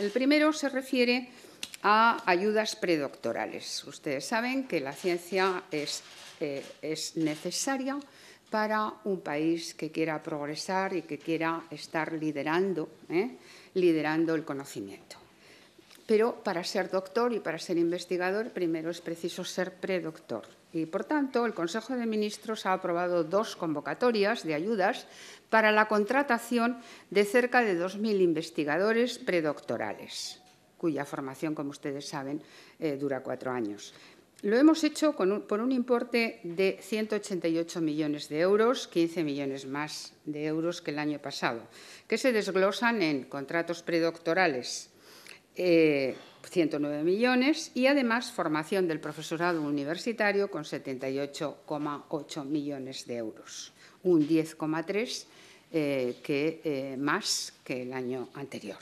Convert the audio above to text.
El primero se refiere a ayudas predoctorales. Ustedes saben que la ciencia es, eh, necesaria para un país que quiera progresar y que quiera estar liderando, ¿eh? liderando el conocimiento pero para ser doctor y para ser investigador primero es preciso ser predoctor. Y, por tanto, el Consejo de Ministros ha aprobado dos convocatorias de ayudas para la contratación de cerca de 2.000 investigadores predoctorales, cuya formación, como ustedes saben, eh, dura cuatro años. Lo hemos hecho por un importe de 188 millones de euros, 15 millones más de euros que el año pasado, que se desglosan en contratos predoctorales 109 eh, millones, y además formación del profesorado universitario con 78,8 millones de euros, un 10,3 eh, que, eh, más que el año anterior.